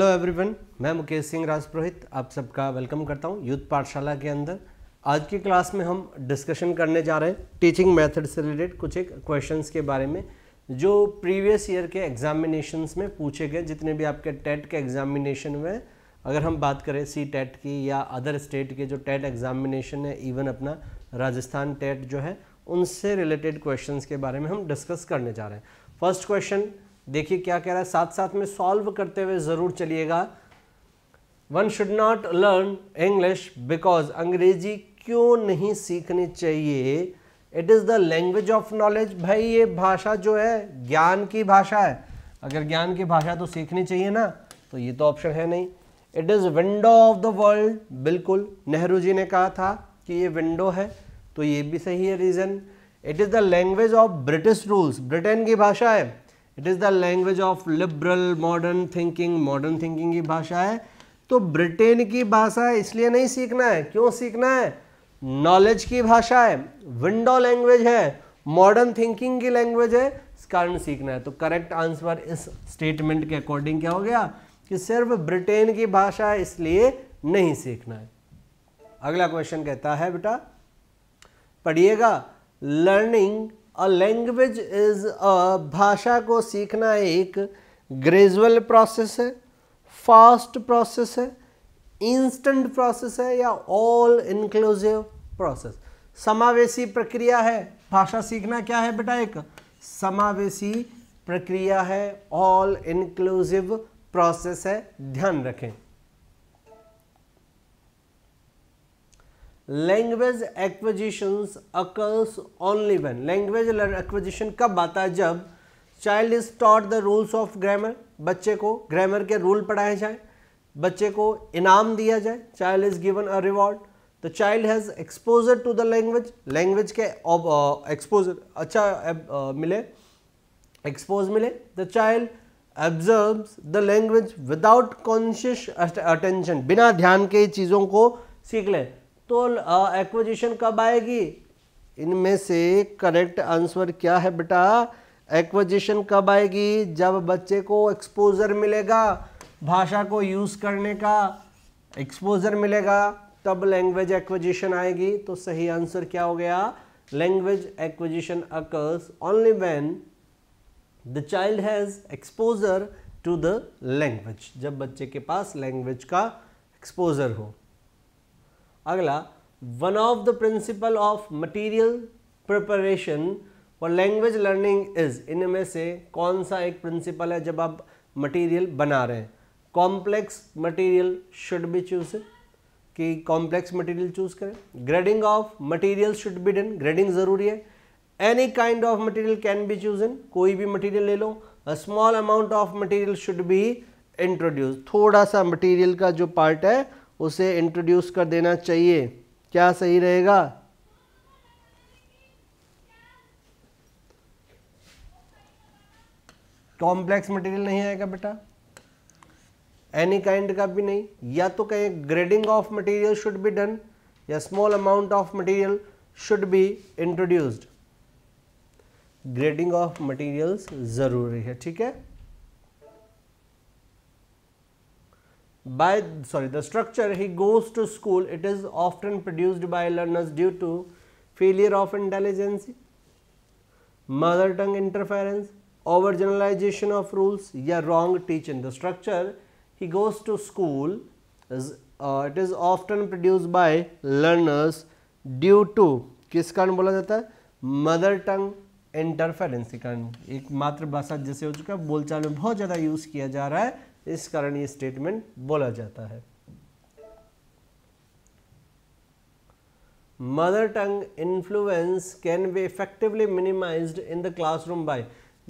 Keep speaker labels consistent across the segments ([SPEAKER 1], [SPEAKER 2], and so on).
[SPEAKER 1] Hello everyone मैं मुकेश सिंह राजपुरोहित आप सबका वेलकम करता हूं यूथ पाठशाला के अंदर आज की क्लास में हम डिस्कशन करने जा रहे हैं टीचिंग मेथड से रिलेटेड कुछ एक क्वेश्चंस के बारे में जो प्रीवियस ईयर के एग्जामिनेशंस में पूछे गए जितने भी आपके टेट के एग्जामिनेशन हुए अगर हम बात करें सी टेट e की या अदर स्टेट के जो टेट एग्जामिनेशन है इवन अपना राजस्थान टेट जो है उनसे रिलेटेड क्वेश्चंस के बारे में हम डिस्कस करने जा रहे हैं फर्स्ट क्वेश्चन देखिए क्या कह रहा है साथ साथ में सॉल्व करते हुए ज़रूर चलिएगा one should not learn English because अंग्रेजी क्यों नहीं सीखनी चाहिए it is the language of knowledge भाई ये भाषा जो है ज्ञान की भाषा है अगर ज्ञान की भाषा तो सीखनी चाहिए ना तो ये तो ऑप्शन है नहीं it is window of the world बिल्कुल नेहरू जी ने कहा था कि ये विंडो है तो ये भी सही है reason it is the language of British rules Britain की भाषा है it is the language of liberal modern thinking modern thinking की भाषा है तो ब्रिटेन की भाषा इसलिए नहीं सीखना है क्यों सीखना है नॉलेज की भाषा है विंडो लैंग्वेज है मॉडर्न थिंकिंग की लैंग्वेज है इस कारण सीखना है तो करेक्ट आंसर इस स्टेटमेंट के अकॉर्डिंग क्या हो गया कि सिर्फ ब्रिटेन की भाषा इसलिए नहीं सीखना है अगला क्वेश्चन कहता है बेटा पढ़िएगा learning a language is a भाषा को सीखना एक ग्रेजुअल प्रोसेस है फास्ट प्रोसेस है इंस्टेंट प्रोसेस है या ऑल इंक्लूसिव प्रोसेस समावेशी प्रक्रिया है भाषा सीखना क्या है बेटा एक समावेशी प्रक्रिया है ऑल इंक्लूसिव प्रोसेस है ध्यान रखें language acquisition occurs only when language acquisition कब आता है जब child is taught the rules of grammar बच्चे को ग्रामर के रूल पढ़ाए जाए बच्चे को इनाम दिया जाए child is given a reward the child has exposure to the language language के एक्सपोजर अच्छा मिले एक्सपोज मिले the child absorb the language without conscious attention बिना ध्यान के चीज़ों को सीख लें तो एक्विजिशन कब आएगी इनमें से करेक्ट आंसर क्या है बेटा एक्विजिशन कब आएगी जब बच्चे को एक्सपोजर मिलेगा भाषा को यूज़ करने का एक्सपोजर मिलेगा तब लैंग्वेज एक्विजिशन आएगी तो सही आंसर क्या हो गया language acquisition occurs only when the child has exposure to the language जब बच्चे के पास लैंग्वेज का एक्सपोजर हो अगला one of the principle of material preparation और लैंग्वेज लर्निंग इज इनमें से कौन सा एक प्रिंसिपल है जब आप मटीरियल बना रहे हैं complex material should be choose कि कॉम्प्लेक्स मटीरियल चूज करें grading of material should be done grading ज़रूरी है any kind of material can be in कोई भी मटीरियल ले लो small amount of material should be introduce थोड़ा सा मटीरियल का जो पार्ट है उसे इंट्रोड्यूस कर देना चाहिए क्या सही रहेगा कॉम्प्लेक्स मटेरियल नहीं आएगा बेटा एनी काइंड का भी नहीं या तो कहें grading of material should be done या small amount of material should be introduced grading of materials ज़रूरी है ठीक है by sorry the structure he goes to school it is often produced by learners due to failure of intelligence mother tongue interference over generalization of rules या wrong teaching the structure he goes to school is uh, it is often produced by learners due to kis karan bola jata hai mother tongue interference के कारण एक मातृभाषा जैसे हो चुका है बोलचाल में बहुत ज़्यादा यूज़ किया जा रहा है इस कारण ये स्टेटमेंट बोला जाता है mother tongue influence can be effectively minimised in the classroom by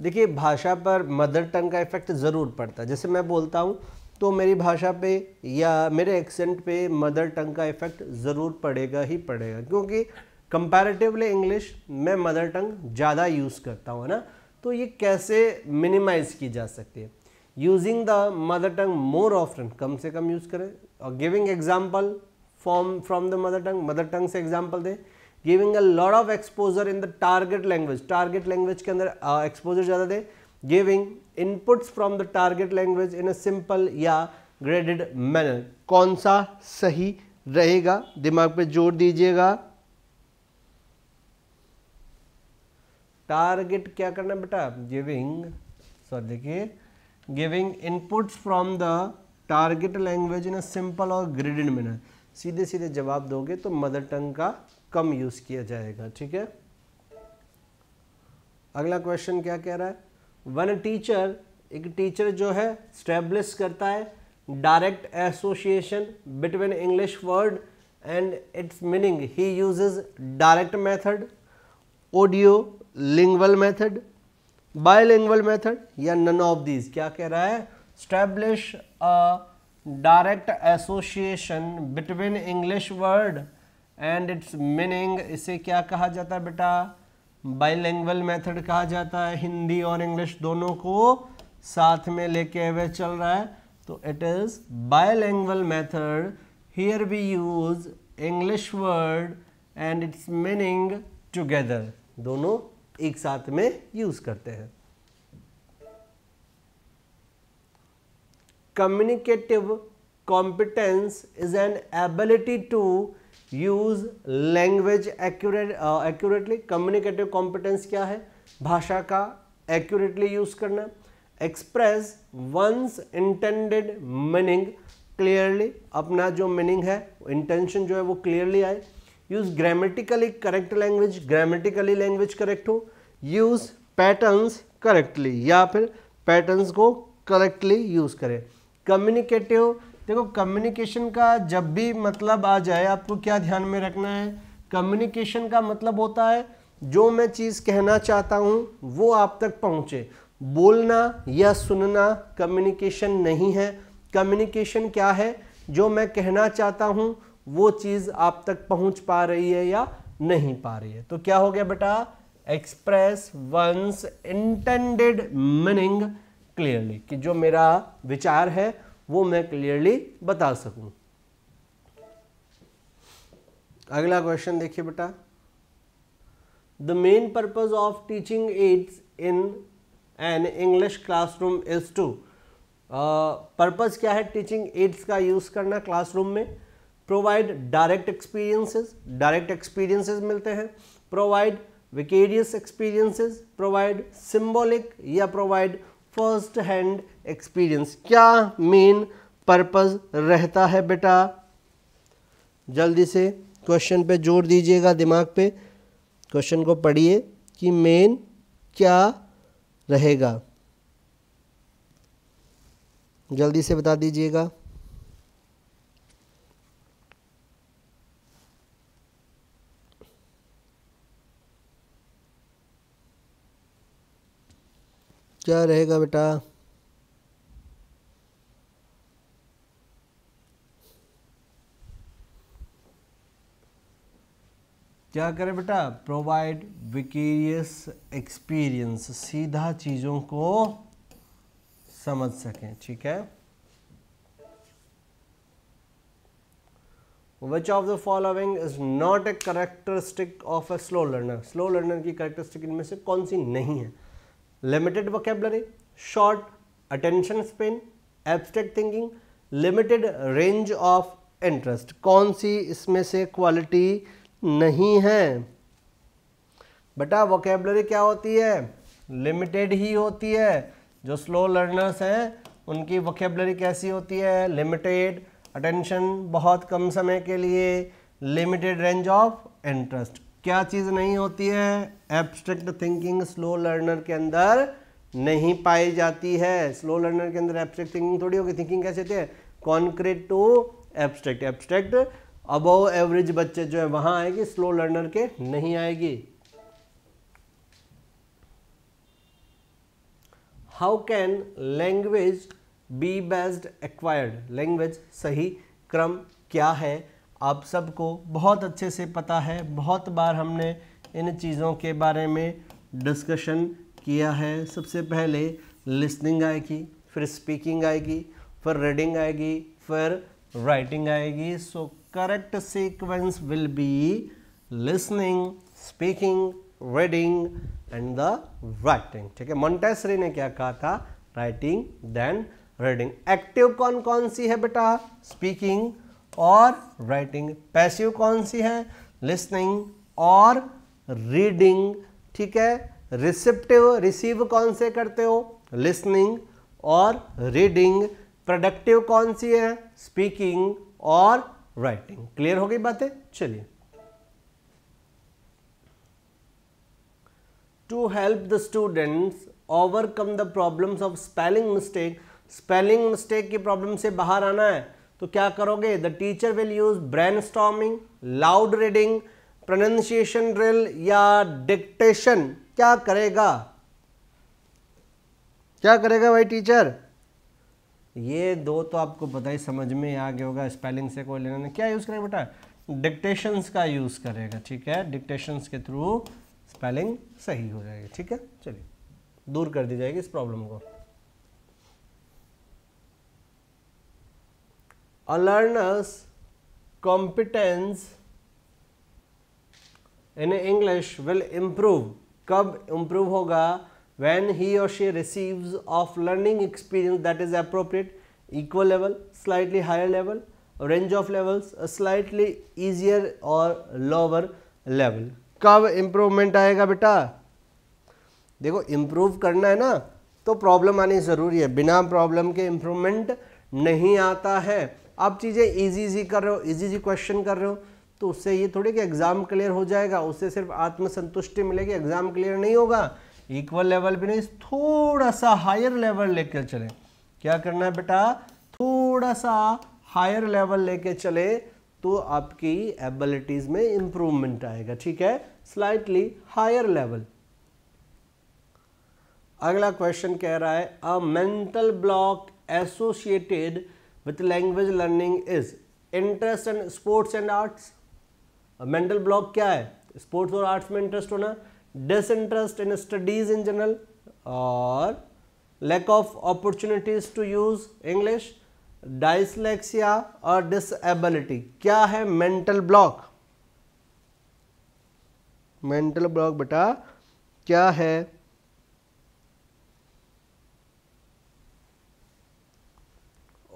[SPEAKER 1] देखिए भाषा पर मदर टंग का इफेक्ट ज़रूर पड़ता है जैसे मैं बोलता हूँ तो मेरी भाषा पे या मेरे एक्सेंट पे मदर टंग का इफेक्ट ज़रूर पड़ेगा ही पड़ेगा क्योंकि कंपैरेटिवली इंग्लिश मैं मदर टंग ज़्यादा यूज़ करता हूँ ना तो ये कैसे मिनिमाइज़ की जा सकती है using the mother tongue more often कम से कम यूज करें और giving example form from the mother tongue mother tongue से एग्जाम्पल दें giving a lot of exposure in the target language target language के अंदर एक्सपोजर ज़्यादा दें giving inputs from the target language in a simple या graded manner कौन सा सही रहेगा दिमाग पे जोर दीजिएगा टारगेट क्या करना बेटा गिविंग सॉरी देखिए giving inputs from the target language in a simple or gridded manner सीधे सीधे जवाब दोगे तो मदर टंग का कम यूज किया जाएगा ठीक है अगला क्वेश्चन क्या कह रहा है वन टीचर एक टीचर जो है स्टेब्लिश करता है direct association between English word and its meaning ही uses direct method audio lingual method bilingual method या नन ऑफ दीज क्या कह रहा है establish a direct association between English word and its meaning इसे क्या कहा जाता है बेटा बायोलैंग्वल मेथड कहा जाता है हिंदी और इंग्लिश दोनों को साथ में लेके हुए चल रहा है तो it is bilingual method here we use English word and its meaning together दोनों एक साथ में यूज करते हैं communicative competence is an ability to use language accurate accurately communicative competence क्या है भाषा का एक्यूरेटली यूज करना express one's intended meaning clearly अपना जो मीनिंग है इंटेंशन जो है वो क्लियरली आए use grammatically correct language grammatically language correct हो यूज़ पैटर्न्स करेक्टली या फिर पैटर्न्स को करेक्टली यूज़ करें कम्युनिकेटिव देखो कम्युनिकेशन का जब भी मतलब आ जाए आपको क्या ध्यान में रखना है कम्युनिकेशन का मतलब होता है जो मैं चीज़ कहना चाहता हूँ वो आप तक पहुँचे बोलना या सुनना कम्युनिकेशन नहीं है कम्युनिकेशन क्या है जो मैं कहना चाहता हूँ वो चीज़ आप तक पहुँच पा रही है या नहीं पा रही है तो क्या हो गया बेटा express one's intended meaning clearly कि जो मेरा विचार है वो मैं क्लियरली बता सकूं अगला क्वेश्चन देखिए बेटा the main purpose of teaching aids in an English classroom is to purpose क्या है टीचिंग एड्स का यूज़ करना क्लासरूम में provide direct experiences direct experiences मिलते हैं provide vicarious experiences provide symbolic या प्रोवाइड फर्स्ट हैंड एक्सपीरियंस क्या main purpose रहता है बेटा जल्दी से क्वेश्चन पे जोर दीजिएगा दिमाग पे क्वेश्चन को पढ़िए कि मेन क्या रहेगा जल्दी से बता दीजिएगा क्या रहेगा बेटा क्या करें बेटा प्रोवाइड विकेरियस एक्सपीरियंस सीधा चीज़ों को समझ सकें ठीक है which of the following is not a characteristic of a slow learner slow learner की करेक्टरिस्टिक इनमें से कौन सी नहीं है limited vocabulary, short attention span, abstract thinking limited range of interest कौन सी इसमें से क्वालिटी नहीं है बेटा वोकेबलरी क्या होती है लिमिटेड ही होती है जो स्लो लर्नर्स हैं उनकी वोकेबलरी कैसी होती है लिमिटेड अटेंशन बहुत कम समय के लिए लिमिटेड रेंज ऑफ इंटरेस्ट क्या चीज़ नहीं होती है एब्स्ट्रैक्ट थिंकिंग स्लो लर्नर के अंदर नहीं पाई जाती है स्लो लर्नर के अंदर एब्स्ट्रैक्ट थिंकिंग थोड़ी होगी थिंकिंग कैसे होती है concrete to abstract abstract above average बच्चे जो है वहाँ आएगी स्लो लर्नर के नहीं आएगी how can language be based acquired language सही क्रम क्या है आप सबको बहुत अच्छे से पता है बहुत बार हमने इन चीज़ों के बारे में डिस्कशन किया है सबसे पहले लिसनिंग आएगी फिर स्पीकिंग आएगी फिर रीडिंग आएगी फिर राइटिंग आएगी so correct sequence will be listening speaking reading and the writing ठीक है मोन्टेसरी ने क्या कहा था राइटिंग देन रीडिंग एक्टिव कौन कौन सी है बेटा स्पीकिंग और राइटिंग पैसिव कौन सी है लिसनिंग और रीडिंग ठीक है रिसिप्टिव रिसीव कौन से करते हो लिसनिंग और रीडिंग प्रोडक्टिव कौन सी है स्पीकिंग और राइटिंग क्लियर हो गई बातें चलिए to help the students overcome the problems of spelling mistake spelling mistake की प्रॉब्लम से बाहर आना है तो क्या करोगे the teacher will use brainstorming loud reading pronunciation drill या डिक्टेशन क्या करेगा क्या करेगा भाई टीचर ये दो तो आपको पता ही समझ में आ गया होगा स्पेलिंग से कोई लेना नहीं क्या यूज़ करेगा बेटा डिक्टेशंस का यूज़ करेगा ठीक है डिक्टेशंस के थ्रू स्पेलिंग सही हो जाएगी ठीक है चलिए दूर कर दी जाएगी इस प्रॉब्लम को a learner's competence in English will improve. कब improve होगा when he or she receives of learning experience that is appropriate equal level slightly higher level range of levels slightly easier or lower level कब improvement आएगा बेटा देखो improve करना है ना तो problem आनी ज़रूरी है बिना problem के improvement नहीं आता है आप चीज़ें इजी इजी कर रहे हो इजी इजी क्वेश्चन कर रहे हो तो उससे ये थोड़ी कि एग्ज़ाम क्लियर हो जाएगा उससे सिर्फ आत्मसंतुष्टि मिलेगी एग्ज़ाम क्लियर नहीं होगा इक्वल लेवल भी नहीं थोड़ा सा हायर लेवल लेकर चले क्या करना है बेटा थोड़ा सा हायर लेवल लेके चले तो आपकी एबिलिटीज़ में इंप्रूवमेंट आएगा ठीक है स्लाइटली हायर लेवल अगला क्वेश्चन कह रहा है a mental block associated with language learning is interest in sports and arts mental block क्या है स्पोर्ट्स और आर्ट्स में इंटरेस्ट होना disinterest in studies in general और lack of opportunities to use English dyslexia और disability क्या है mental block mental block बेटा क्या है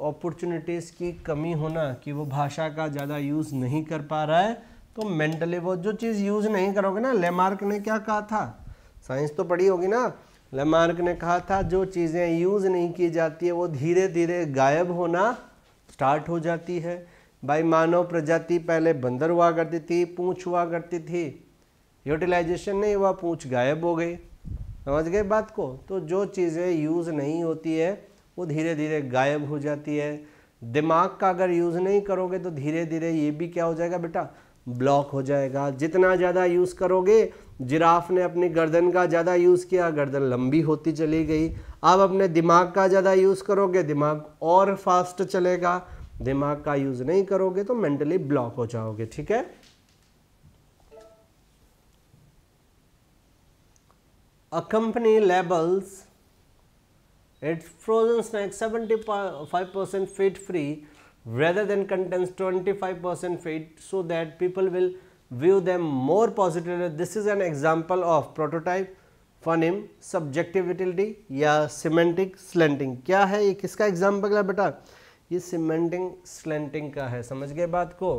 [SPEAKER 1] अपॉर्चुनिटीज़ की कमी होना कि वो भाषा का ज़्यादा यूज़ नहीं कर पा रहा है तो मेंटली वो जो चीज़ यूज़ नहीं करोगे ना लेमार्क ने क्या कहा था साइंस तो पढ़ी होगी ना लेमार्क ने कहा था जो चीज़ें यूज़ नहीं की जाती है वो धीरे धीरे गायब होना स्टार्ट हो जाती है भाई मानव प्रजाति पहले बंदर हुआ करती थी पूँछ हुआ करती थी यूटिलाइजेशन नहीं हुआ पूँछ गायब हो गई समझ गए बात को तो जो चीज़ें यूज़ नहीं होती है वो धीरे धीरे गायब हो जाती है दिमाग का अगर यूज़ नहीं करोगे तो धीरे धीरे ये भी क्या हो जाएगा बेटा ब्लॉक हो जाएगा जितना ज़्यादा यूज़ करोगे जिराफ ने अपनी गर्दन का ज़्यादा यूज़ किया गर्दन लंबी होती चली गई अब अपने दिमाग का ज़्यादा यूज़ करोगे दिमाग और फास्ट चलेगा दिमाग का यूज़ नहीं करोगे तो मेंटली ब्लॉक हो जाओगे ठीक है a company labels It frozen snack 75 percent fat free rather than contains 25 percent fat so that people will view them more positively. This is an example of prototype phoneme subjectivity या semantic slanting क्या है ये किसका example है बेटा ये cementing slanting का है समझ गए बात को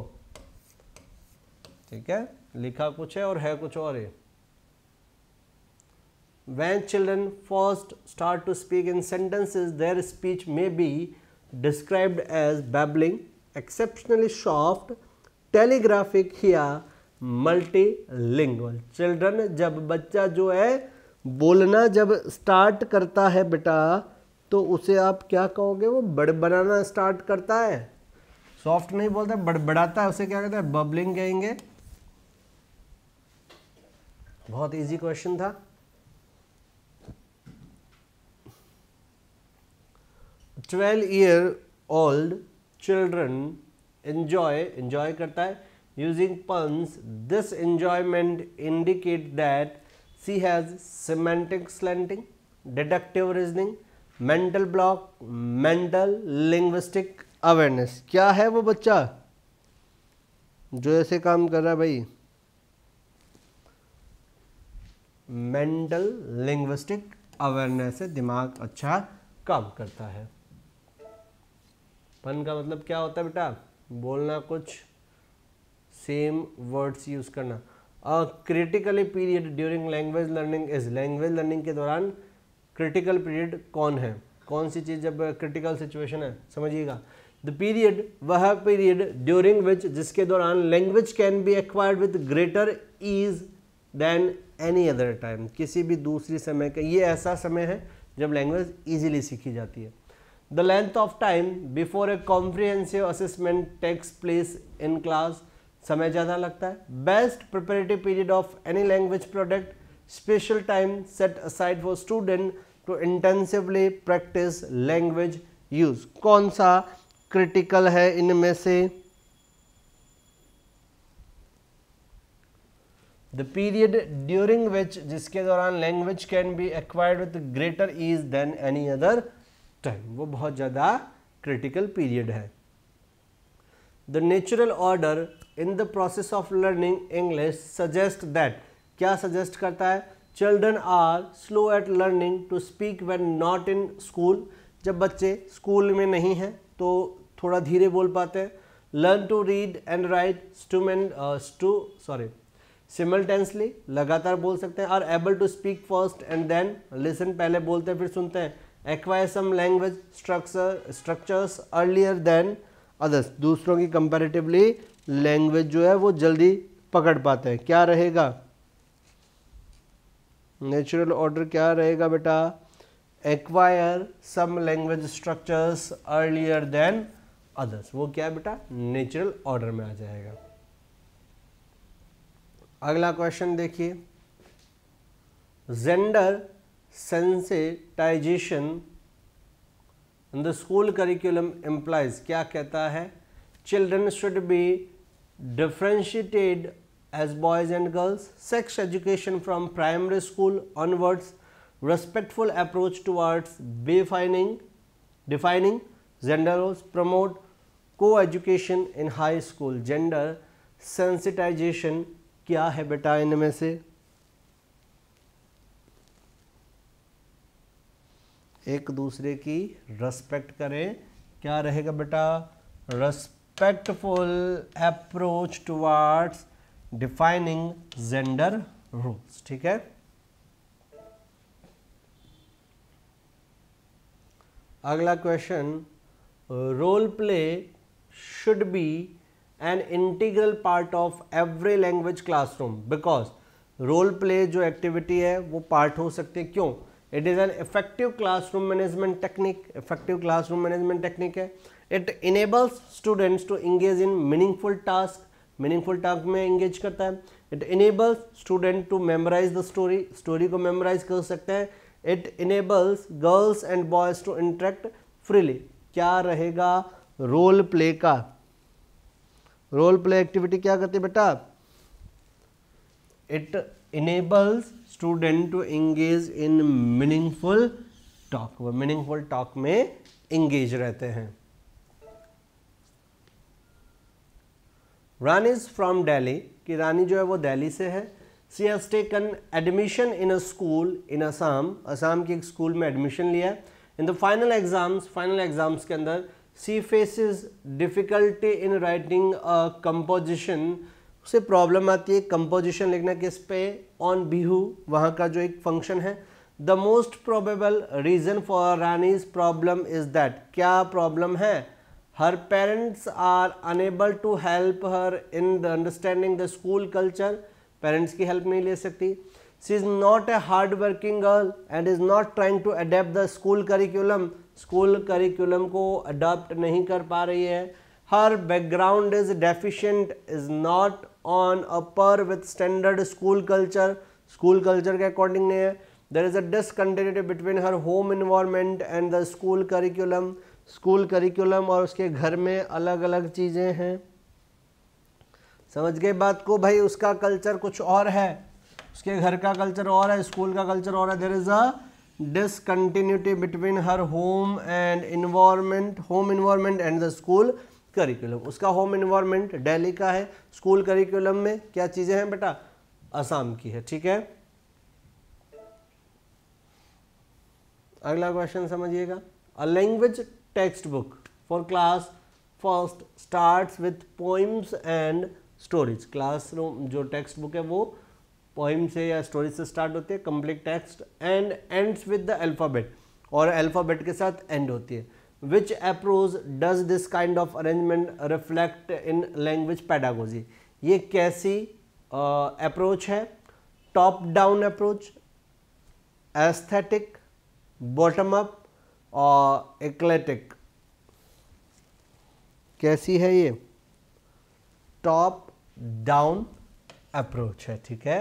[SPEAKER 1] ठीक है लिखा कुछ है और है कुछ और है when children first start to speak in sentences their speech may be described as babbling exceptionally soft telegraphic या मल्टीलिंगुअल चिल्ड्रन जब बच्चा जो है बोलना जब स्टार्ट करता है बेटा तो उसे आप क्या कहोगे वो बड़बड़ाना स्टार्ट करता है सॉफ्ट नहीं बोलता बड़बड़ाता है उसे क्या कहते हैं बबलिंग कहेंगे बहुत इजी क्वेश्चन था 12 year old children enjoy enjoy करता है using puns this enjoyment indicate that she has semantic slanting deductive reasoning mental block mental linguistic awareness क्या है वो बच्चा जो ऐसे काम कर रहा है भाई मेंटल लिंग्विस्टिक अवेयरनेस से दिमाग अच्छा काम करता है फन का मतलब क्या होता है बेटा बोलना कुछ सेम वर्ड्स यूज़ करना critically period during language learning is language learning के दौरान क्रिटिकल पीरियड कौन है कौन सी चीज़ जब क्रिटिकल सिचुएशन है समझिएगा द पीरियड वह पीरियड ड्यूरिंग विच जिसके दौरान language can be acquired with greater ease than any other time किसी भी दूसरी समय का ये ऐसा समय है जब लैंग्वेज ईजिली सीखी जाती है the length of time before a comprehensive assessment takes place in class समय ज़्यादा लगता है best preparatory period of any language product special time set aside for students to intensively practice language use कौन सा critical है इनमें से the period during which जिसके दौरान language can be acquired with greater ease than any other time वो बहुत ज़्यादा क्रिटिकल पीरियड है the natural order in the process of learning English suggest that क्या सजेस्ट करता है children are slow at learning to speak when not in school जब बच्चे school में नहीं हैं तो थोड़ा धीरे बोल पाते हैं learn to read and write and स्टू सॉरी सिमल्टेंसली लगातार बोल सकते हैं are able to speak first and then listen पहले बोलते हैं फिर सुनते हैं acquire some language structure structures earlier than others दूसरों की comparatively लैंग्वेज जो है वो जल्दी पकड़ पाते हैं क्या रहेगा नेचुरल ऑर्डर क्या रहेगा बेटा acquire some language structures earlier than others वो क्या है बेटा नेचुरल ऑर्डर में आ जाएगा अगला क्वेश्चन देखिए gender sensitisation in the school curriculum employs क्या कहता है children should be differentiated as boys and girls sex education from primary school onwards respectful approach towards बेफाइनिंग defining gender promote coeducation in high school gender sensitisation क्या है बेटा इनमें से एक दूसरे की रेस्पेक्ट करें क्या रहेगा बेटा respectful approach towards defining gender rules ठीक है अगला question role play should be an integral part of every language classroom because role play जो एक्टिविटी है वो पार्ट हो सकते हैं क्यों it is an effective classroom management technique effective classroom management technique है it enables students to engage in meaningful task meaningful task में engage करता है it enables student to memorise the story story को memorise कर सकते हैं it enables girls and boys to interact freely क्या रहेगा रोल प्ले का रोल प्ले एक्टिविटी क्या करती है बेटा it enables student to engage in meaningful talk वो मीनिंगफुल टॉक में एंगेज रहते हैं रानी इज फ्रॉम डेली कि रानी जो है वो दिल्ली से है she has taken admission in a school in Assam Assam के एक स्कूल में एडमिशन लिया in the final exams final exams के अंदर she faces difficulty in writing a composition उसे प्रॉब्लम आती है कंपोजिशन लिखना किस पे ऑन बीहू वहाँ का जो एक फंक्शन है the most probable reason for Rani's problem is that क्या प्रॉब्लम है her parents are unable to help her in the understanding the school culture parents की हेल्प नहीं ले सकती she is not a hard working girl and is not trying to adapt the school curriculum school curriculum को adopt नहीं कर पा रही है her background is deficient is not on a par with standard school culture school culture के according नहीं है there is a discontinuity between her home environment and the school curriculum school curriculum और उसके घर में अलग अलग चीजें हैं समझ गए बात को भाई उसका कल्चर कुछ और है उसके घर का कल्चर और है स्कूल का कल्चर और है there is a discontinuity between her home and environment home environment and the school curriculum उसका होम इन्वायरमेंट डेली का है स्कूल करिकुलम में क्या चीज़ें हैं बेटा असम की है ठीक है अगला क्वेश्चन समझिएगा a language text book for class first starts with poems and stories classroom जो टेक्स्ट बुक है वो पोइम से या स्टोरीज से स्टार्ट होती है complete text and ends with the alphabet और अल्फ़ाबेट के साथ एंड होती है which approach does this kind of arrangement reflect in language pedagogy ये कैसी अप्रोच uh, है top down approach aesthetic bottom up और एक्लेटिक कैसी है ये टॉप डाउन अप्रोच है ठीक है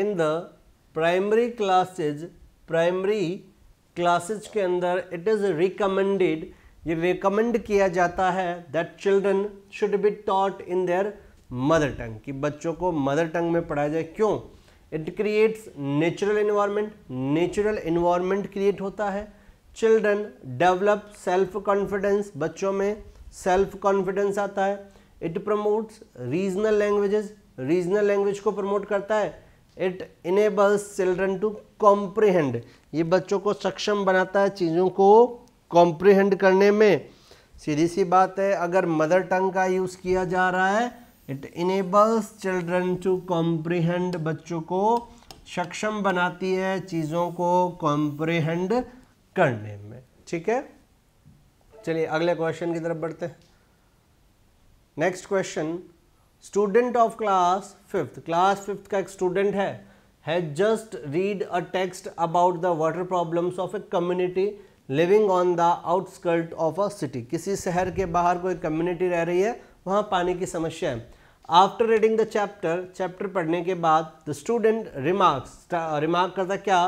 [SPEAKER 1] in the primary classes primary classes के अंदर इट इज़ रिकमेंडेड ये रिकमेंड किया जाता है that children should be taught in their mother tongue कि बच्चों को मदर टंग में पढ़ाया जाए क्यों it creates natural environment natural environment create होता है चिल्ड्रन डेवलप सेल्फ कॉन्फिडेंस बच्चों में सेल्फ कॉन्फिडेंस आता है it promotes regional languages regional language को प्रमोट करता है it enables children to comprehend ये बच्चों को सक्षम बनाता है चीज़ों को कॉम्प्रिहेंड करने में सीधी सी बात है अगर मदर टंग का यूज़ किया जा रहा है it enables children to comprehend बच्चों को सक्षम बनाती है चीज़ों को कॉम्प्रिहेंड करने में ठीक है चलिए अगले क्वेश्चन की तरफ बढ़ते हैं next question student of class fifth class fifth का एक स्टूडेंट है has just read a text about the water problems of a community living on the outskirt of a city किसी शहर के बाहर कोई कम्युनिटी रह रही है वहाँ पानी की समस्या है after reading the chapter chapter पढ़ने के बाद द स्टूडेंट रिमार्क्स रिमार्क करता क्या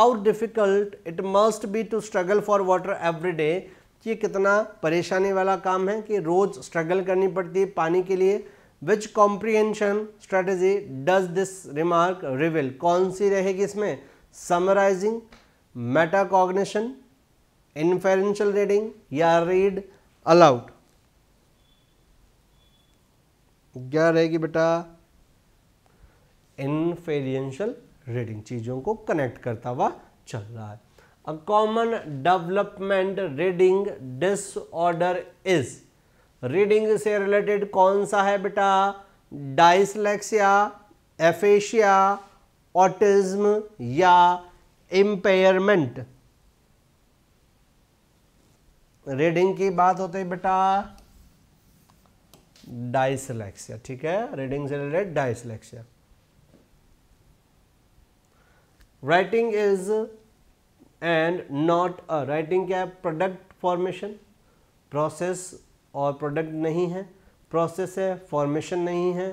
[SPEAKER 1] how difficult it must be to struggle for water every day ये कितना परेशानी वाला काम है कि रोज़ स्ट्रगल करनी पड़ती है पानी के लिए which comprehension strategy does this remark reveal कौन सी रहेगी इसमें समराइजिंग मेटाकॉग्निशन इन्फेरेंशियल रीडिंग या रीड अलाउड क्या रहेगी बेटा इन्फेरियंशियल रीडिंग चीज़ों को कनेक्ट करता हुआ चल रहा है a common development reading disorder is reading से रिलेटेड कौन सा है बेटा डाइसलेक्सिया एफेशिया ऑटिज्म या इम्पेयरमेंट रीडिंग की बात होते बेटा डाइसलेक्सिया ठीक है रीडिंग से related dyslexia writing is and not a writing क्या है प्रोडक्ट फॉर्मेशन प्रोसेस और प्रोडक्ट नहीं है प्रोसेस है फॉर्मेशन नहीं है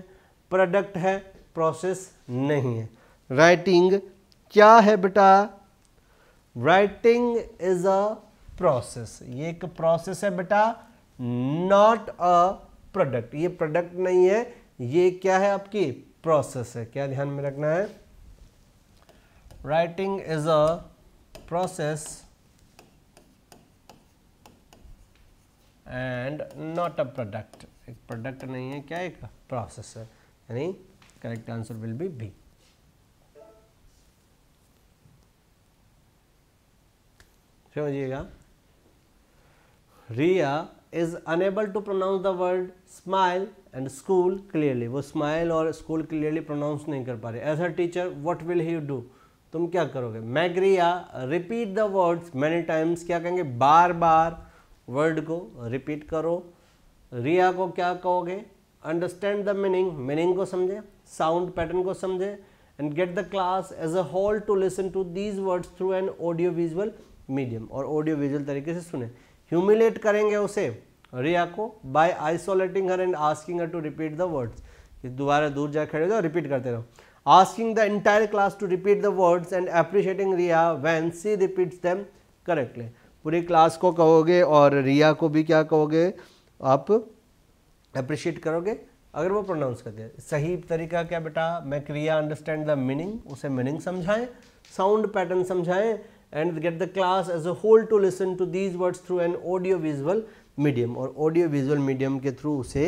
[SPEAKER 1] प्रोडक्ट है प्रोसेस नहीं है राइटिंग क्या है बेटा राइटिंग इज अ प्रोसेस ये एक प्रोसेस है बेटा नॉट अ प्रोडक्ट ये प्रोडक्ट नहीं है ये क्या है आपकी प्रोसेस है क्या ध्यान में रखना है writing is a process and not a product एक प्रोडक्ट नहीं है क्या एक प्रोसेस है यानी correct answer will be B समझिएगा Riya is unable to pronounce the word smile and school clearly वो स्माइल और स्कूल क्लियरली प्रोनाउंस नहीं कर पा रहे as a teacher what will he do तुम क्या करोगे मैग्रिया repeat the words many times क्या कहेंगे बार बार वर्ड को रिपीट करो रिया को क्या कहोगे अंडरस्टैंड द मीनिंग मीनिंग को समझे साउंड पैटर्न को समझे and get the class as a whole to listen to these words through an audio visual medium और ऑडियो विजुअल तरीके से सुने ह्यूमिलेट करेंगे उसे रिया को by isolating her and asking her to repeat the words दोबारा दूर जा खड़े हो जाओ रिपीट करते रहो asking the entire class to repeat the words and appreciating Riya when she repeats them correctly पूरी क्लास को कहोगे और रिया को भी क्या कहोगे आप अप्रिशिएट करोगे अगर वो प्रोनाउंस करते दे सही तरीका क्या बेटा मैं रिया अंडरस्टैंड द मीनिंग उसे मीनिंग समझाएं साउंड पैटर्न समझाएं and get the class as a whole to listen to these words through an audio visual medium और ऑडियो विजुअल मीडियम के थ्रू उसे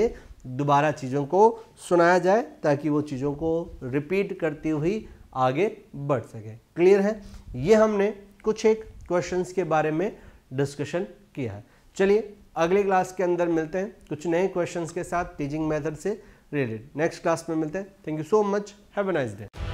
[SPEAKER 1] दोबारा चीज़ों को सुनाया जाए ताकि वो चीज़ों को रिपीट करती हुई आगे बढ़ सके क्लियर है ये हमने कुछ एक क्वेश्चंस के बारे में डिस्कशन किया है चलिए अगले क्लास के अंदर मिलते हैं कुछ नए क्वेश्चंस के साथ टीचिंग मेथड से रिलेटेड नेक्स्ट क्लास में मिलते हैं thank you so much have a nice day